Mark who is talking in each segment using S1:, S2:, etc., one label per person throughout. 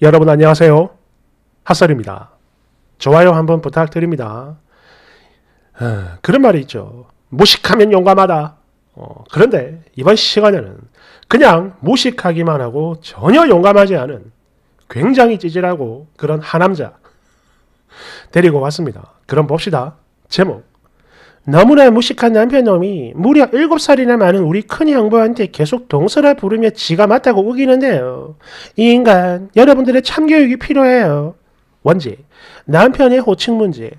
S1: 여러분 안녕하세요. 핫설입니다. 좋아요 한번 부탁드립니다. 어, 그런 말이 있죠. 무식하면 용감하다. 어, 그런데 이번 시간에는 그냥 무식하기만 하고 전혀 용감하지 않은 굉장히 찌질하고 그런 하남자 데리고 왔습니다. 그럼 봅시다. 제목 너무나 무식한 남편놈이 무려 7살이나 많은 우리 큰 형부한테 계속 동서라 부르며 지가 맞다고 우기는데요. 이 인간, 여러분들의 참교육이 필요해요. 원지, 남편의 호칭 문제.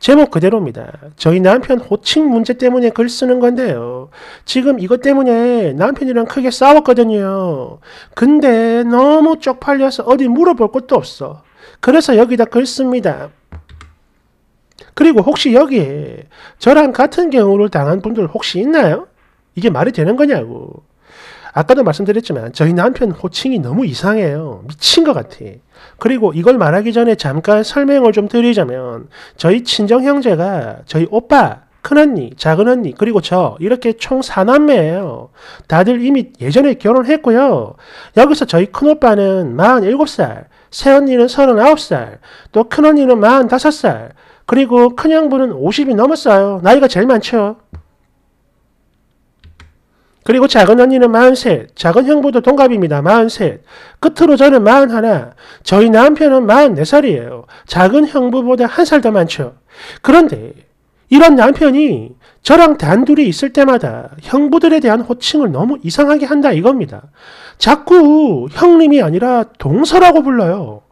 S1: 제목 그대로입니다. 저희 남편 호칭 문제 때문에 글 쓰는 건데요. 지금 이것 때문에 남편이랑 크게 싸웠거든요. 근데 너무 쪽팔려서 어디 물어볼 것도 없어. 그래서 여기다 글 씁니다. 그리고 혹시 여기에 저랑 같은 경우를 당한 분들 혹시 있나요? 이게 말이 되는 거냐고. 아까도 말씀드렸지만 저희 남편 호칭이 너무 이상해요. 미친 것 같아. 그리고 이걸 말하기 전에 잠깐 설명을 좀 드리자면 저희 친정 형제가 저희 오빠, 큰언니, 작은언니, 그리고 저 이렇게 총 4남매예요. 다들 이미 예전에 결혼했고요. 여기서 저희 큰오빠는 47살, 새언니는 39살, 또 큰언니는 45살, 그리고 큰 형부는 50이 넘었어요. 나이가 제일 많죠. 그리고 작은 언니는 43, 작은 형부도 동갑입니다. 43. 끝으로 저는 41, 저희 남편은 44살이에요. 작은 형부보다 한 살 더 많죠. 그런데 이런 남편이 저랑 단둘이 있을 때마다 형부들에 대한 호칭을 너무 이상하게 한다 이겁니다. 자꾸 형님이 아니라 동서라고 불러요.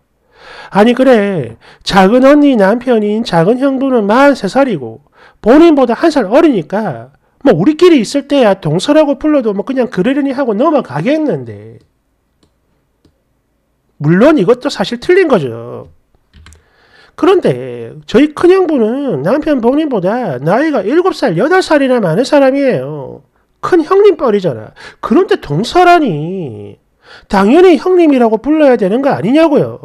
S1: 아니 그래 작은 언니 남편인 작은 형부는 43살이고 본인보다 한 살 어리니까 뭐 우리끼리 있을 때야 동서라고 불러도 뭐 그냥 그러려니 하고 넘어가겠는데 물론 이것도 사실 틀린 거죠. 그런데 저희 큰형부는 남편 본인보다 나이가 7살, 8살이나 많은 사람이에요. 큰 형님 뻘이잖아. 그런데 동서라니 당연히 형님이라고 불러야 되는 거 아니냐고요.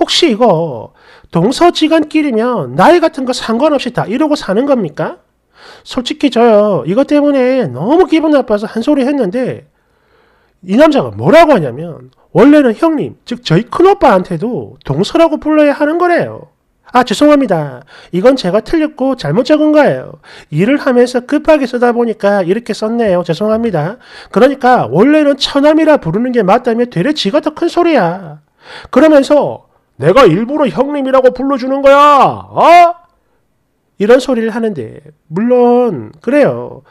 S1: 혹시 이거 동서지간끼리면 나이 같은 거 상관없이 다 이러고 사는 겁니까? 솔직히 저요 이것 때문에 너무 기분 나빠서 한 소리 했는데 이 남자가 뭐라고 하냐면 원래는 형님 즉 저희 큰오빠한테도 동서라고 불러야 하는 거래요. 아 죄송합니다. 이건 제가 틀렸고 잘못 적은 거예요. 일을 하면서 급하게 쓰다 보니까 이렇게 썼네요. 죄송합니다. 그러니까 원래는 처남이라 부르는 게 맞다며 되레 지가 더 큰 소리야. 그러면서 내가 일부러 형님이라고 불러주는 거야. 어? 이런 소리를 하는데 물론 그래요.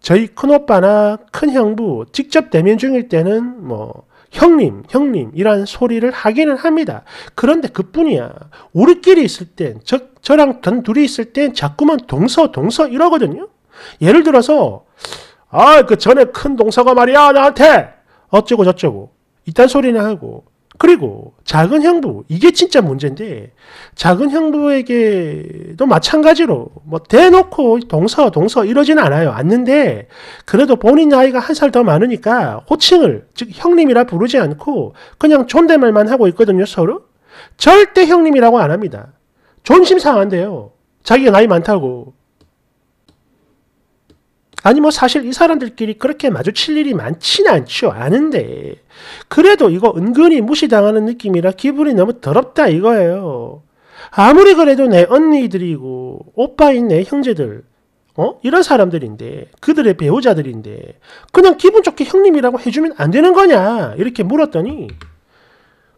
S1: 저희 큰오빠나 큰형부 직접 대면 중일 때는 뭐 형님, 형님 이런 소리를 하기는 합니다. 그런데 그뿐이야. 우리끼리 있을 땐, 즉 저랑 단 둘이 있을 땐 자꾸만 동서, 동서 이러거든요. 예를 들어서 아, 그 전에 큰 동서가 말이야 나한테 어쩌고 저쩌고 이딴 소리나 하고 그리고 작은 형부 이게 진짜 문제인데 작은 형부에게도 마찬가지로 뭐 대놓고 동서 동서 이러진 않아요. 않는데 그래도 본인 나이가 한 살 더 많으니까 호칭을 즉 형님이라 부르지 않고 그냥 존댓말만 하고 있거든요. 서로 절대 형님이라고 안 합니다. 존심 상한데요. 자기가 나이 많다고 아니 뭐 사실 이 사람들끼리 그렇게 마주칠 일이 많진 않죠. 아는데 그래도 이거 은근히 무시당하는 느낌이라 기분이 너무 더럽다 이거예요. 아무리 그래도 내 언니들이고 오빠인 내 형제들 어? 이런 사람들인데, 그들의 배우자들인데, 그냥 기분 좋게 형님이라고 해주면 안 되는 거냐? 이렇게 물었더니,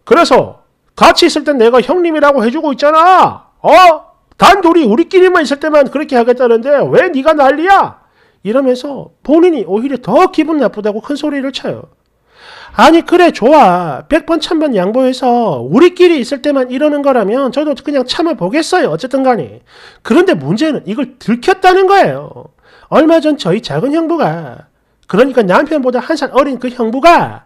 S1: 그래서, 같이 있을 땐 내가 형님이라고 해주고 있잖아! 어? 단둘이 우리끼리만 있을 때만 그렇게 하겠다는데, 왜 네가 난리야? 이러면서 본인이 오히려 더 기분 나쁘다고 큰 소리를 쳐요. 아니 그래 좋아 100번 1000번 양보해서 우리끼리 있을 때만 이러는 거라면 저도 그냥 참아보겠어요 어쨌든 간에 그런데 문제는 이걸 들켰다는 거예요 얼마 전 저희 작은 형부가 그러니까 남편보다 한 살 어린 그 형부가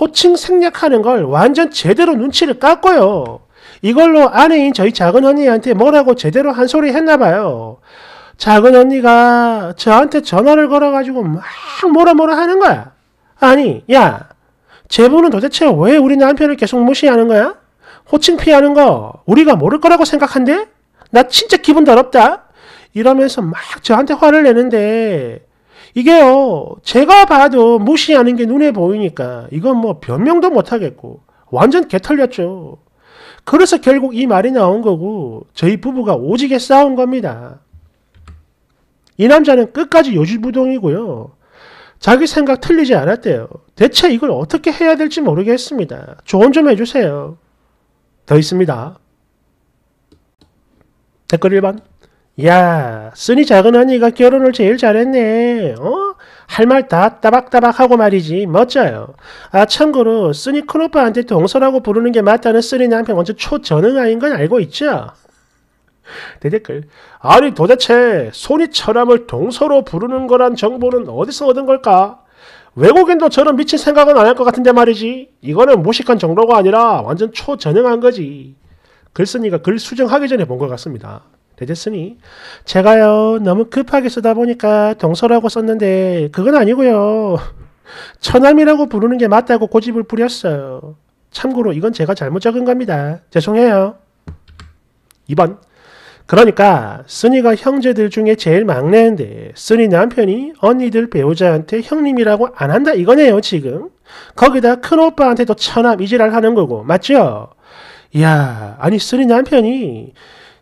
S1: 호칭 생략하는 걸 완전 제대로 눈치를 깠고요 이걸로 아내인 저희 작은 언니한테 뭐라고 제대로 한 소리 했나 봐요 작은 언니가 저한테 전화를 걸어가지고 막 뭐라 뭐라 하는 거야. 아니, 야, 제부는 도대체 왜 우리 남편을 계속 무시하는 거야? 호칭 피하는 거 우리가 모를 거라고 생각한대? 나 진짜 기분 더럽다. 이러면서 막 저한테 화를 내는데 이게요 제가 봐도 무시하는 게 눈에 보이니까 이건 뭐 변명도 못하겠고 완전 개털렸죠. 그래서 결국 이 말이 나온 거고 저희 부부가 오지게 싸운 겁니다. 이 남자는 끝까지 요지부동이고요. 자기 생각 틀리지 않았대요. 대체 이걸 어떻게 해야 될지 모르겠습니다. 조언 좀 해주세요. 더 있습니다. 댓글 1번. 야, 쓰니 작은 언니가 결혼을 제일 잘했네. 어? 할 말 다 따박따박 하고 말이지. 멋져요. 아, 참고로 쓰니 큰오빠한테 동서라고 부르는 게 맞다는 쓰니 남편 먼저 초저능 아인 건 알고 있죠? 대댓글 아니 도대체 손이 철암을 동서로 부르는 거란 정보는 어디서 얻은 걸까? 외국인도 저런 미친 생각은 안 할 것 같은데 말이지. 이거는 무식한 정도가 아니라 완전 초전형한 거지. 글쓴이가 글 수정하기 전에 본 것 같습니다. 대셨으니 제가요 너무 급하게 쓰다 보니까 동서라고 썼는데 그건 아니고요. 천암이라고 부르는 게 맞다고 고집을 부렸어요. 참고로 이건 제가 잘못 적은 겁니다. 죄송해요. 2번 그러니까 쓰니가 형제들 중에 제일 막내인데 쓰니 남편이 언니들 배우자한테 형님이라고 안 한다 이거네요 지금. 거기다 큰오빠한테 도천남 이지랄 하는 거고 맞죠? 이야 아니 쓰니 남편이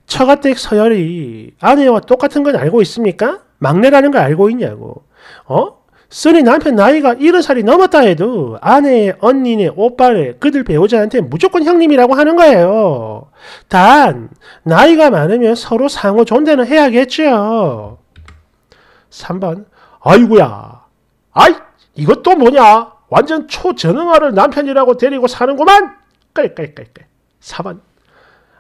S1: 처가댁 서열이 아내와 똑같은 건 알고 있습니까? 막내라는 걸 알고 있냐고. 어? 쓰리 남편 나이가 70살이 넘었다 해도 아내의 언니네 오빠네 그들 배우자한테 무조건 형님이라고 하는 거예요. 단 나이가 많으면 서로 상호 존대는 해야겠죠. 3번 아이구야 아이 이것도 뭐냐 완전 초저능화를 남편이라고 데리고 사는구만 깔깔깔깔 4번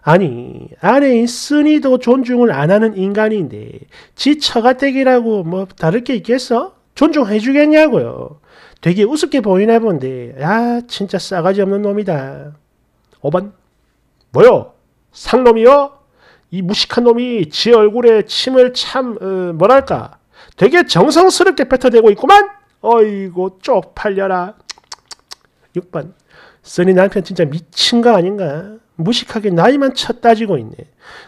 S1: 아니 아내인 쓰니도 존중을 안 하는 인간인데 지 처가댁이라고 뭐 다를 게 있겠어? 존중해 주겠냐고요. 되게 우습게 보이나 본데 야 진짜 싸가지 없는 놈이다. 5번 뭐요? 상놈이요? 이 무식한 놈이 지 얼굴에 침을 참 어, 뭐랄까 되게 정성스럽게 뱉어대고 있구만. 어이고 쪽팔려라. 6번 써니 남편 진짜 미친 거 아닌가? 무식하게 나이만 쳐 따지고 있네.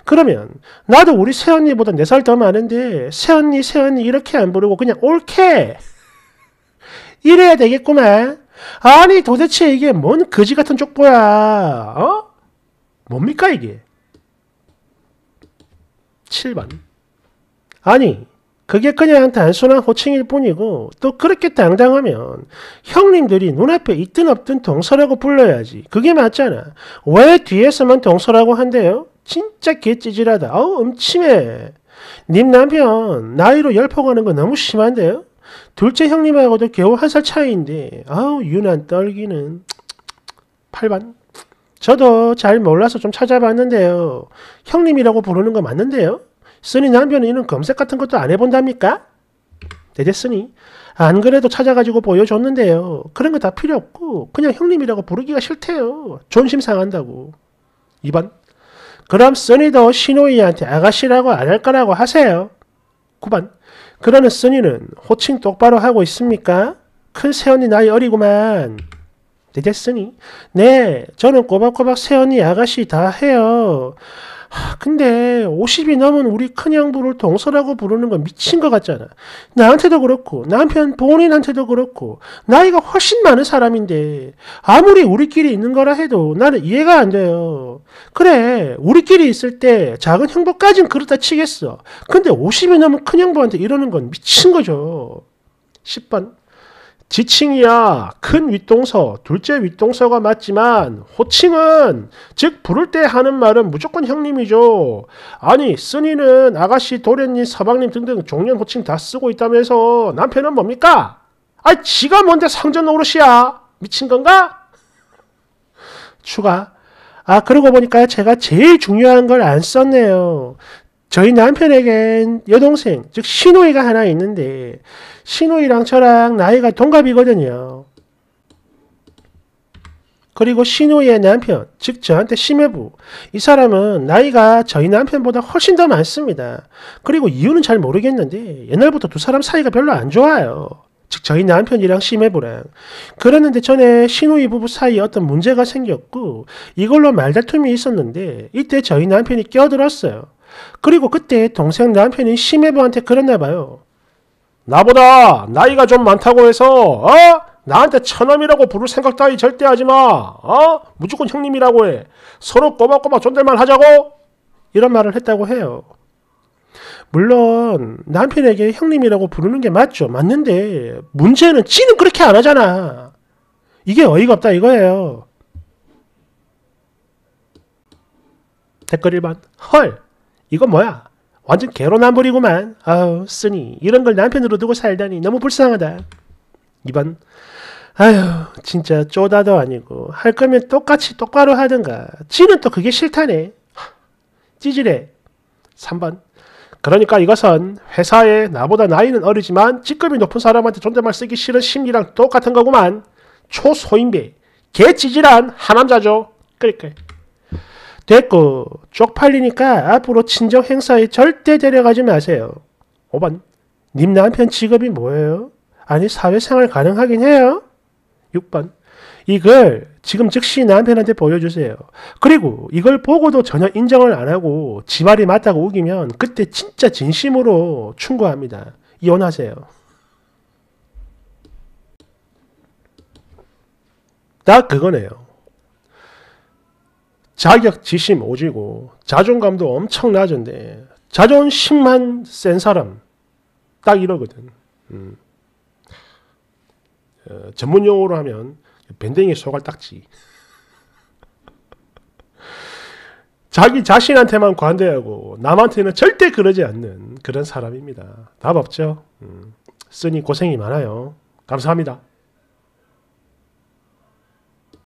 S1: 그러면 나도 우리 새언니보다 4살 더 많은데 새언니 새언니 이렇게 안 부르고 그냥 옳게 이래야 되겠구만. 아니 도대체 이게 뭔 거지 같은 쪽보야. 어? 뭡니까 이게? 7번 아니 그게 그냥 단순한 호칭일 뿐이고 또 그렇게 당당하면 형님들이 눈앞에 있든 없든 동서라고 불러야지. 그게 맞잖아. 왜 뒤에서만 동서라고 한대요? 진짜 개찌질하다. 어우 음침해. 님 남편 나이로 열폭하는 거 너무 심한데요? 둘째 형님하고도 겨우 한 살 차이인데 아우 유난 떨기는 8반 저도 잘 몰라서 좀 찾아봤는데요. 형님이라고 부르는 거 맞는데요? 쓰니 양 변호인은 검색 같은 것도 안 해본답니까? 되겠으니 안 그래도 찾아가지고 보여줬는데요. 그런 거 다 필요 없고 그냥 형님이라고 부르기가 싫대요. 존심 상한다고. 2번 그럼 써니도 신호이한테 아가씨라고 안 할 거라고 하세요. 9번 그러는 써니는 호칭 똑바로 하고 있습니까? 큰 새언니 나이 어리구만. 되겠으니 네 저는 꼬박꼬박 새언니 아가씨 다 해요. 아, 근데 50이 넘은 우리 큰형부를 동서라고 부르는 건 미친 것 같잖아. 나한테도 그렇고 남편 본인한테도 그렇고 나이가 훨씬 많은 사람인데 아무리 우리끼리 있는 거라 해도 나는 이해가 안 돼요. 그래 우리끼리 있을 때 작은 형부까진 그렇다 치겠어. 근데 50이 넘은 큰형부한테 이러는 건 미친 거죠. 10번 지칭이야 큰 윗동서, 둘째 윗동서가 맞지만 호칭은 즉 부를 때 하는 말은 무조건 형님이죠. 아니 쓰니는 아가씨, 도련님, 서방님 등등 종년 호칭 다 쓰고 있다면서 남편은 뭡니까? 아 지가 뭔데 상전 노릇이야? 미친 건가? 추가 아 그러고 보니까 제가 제일 중요한 걸 안 썼네요. 저희 남편에겐 여동생 즉 시누이가 하나 있는데 신우이랑 저랑 나이가 동갑이거든요. 그리고 신우의 남편, 즉 저한테 심해부. 이 사람은 나이가 저희 남편보다 훨씬 더 많습니다. 그리고 이유는 잘 모르겠는데 옛날부터 두 사람 사이가 별로 안 좋아요. 즉 저희 남편이랑 심해부랑. 그랬는데 전에 신우이 부부 사이에 어떤 문제가 생겼고 이걸로 말다툼이 있었는데 이때 저희 남편이 껴들었어요. 그리고 그때 동생 남편이 심해부한테 그랬나 봐요. 나보다 나이가 좀 많다고 해서 어? 나한테 처남이라고 부를 생각 따위 절대 하지마 어? 무조건 형님이라고 해 서로 꼬박꼬박 존댓말 하자고 이런 말을 했다고 해요 물론 남편에게 형님이라고 부르는 게 맞죠 맞는데 문제는 지는 그렇게 안 하잖아 이게 어이가 없다 이거예요 댓글 1번 헐 이건 뭐야 완전 개로남불리구만 아우 쓰니 이런 걸 남편으로 두고 살다니 너무 불쌍하다. 2번 아유 진짜 쪼다도 아니고 할 거면 똑같이 똑바로 하든가 지는 또 그게 싫다네. 찌질해. 3번 그러니까 이것은 회사에 나보다 나이는 어리지만 직급이 높은 사람한테 존댓말 쓰기 싫은 심리랑 똑같은 거구만. 초소인배, 개찌질한 하남자죠. 그러니까. 됐고 쪽팔리니까 앞으로 친정 행사에 절대 데려가지 마세요. 5번 님 남편 직업이 뭐예요? 아니 사회생활 가능하긴 해요? 6번 이걸 지금 즉시 남편한테 보여주세요. 그리고 이걸 보고도 전혀 인정을 안 하고 지 말이 맞다고 우기면 그때 진짜 진심으로 충고합니다. 이혼하세요. 딱 그거네요. 자격지심 오지고 자존감도 엄청 낮은데 자존심만 센 사람 딱 이러거든. 음. 어, 전문 용어로 하면 밴댕이 소갈딱지. 자기 자신한테만 관대하고 남한테는 절대 그러지 않는 그런 사람입니다. 답 없죠? 음. 쓰니 고생이 많아요. 감사합니다.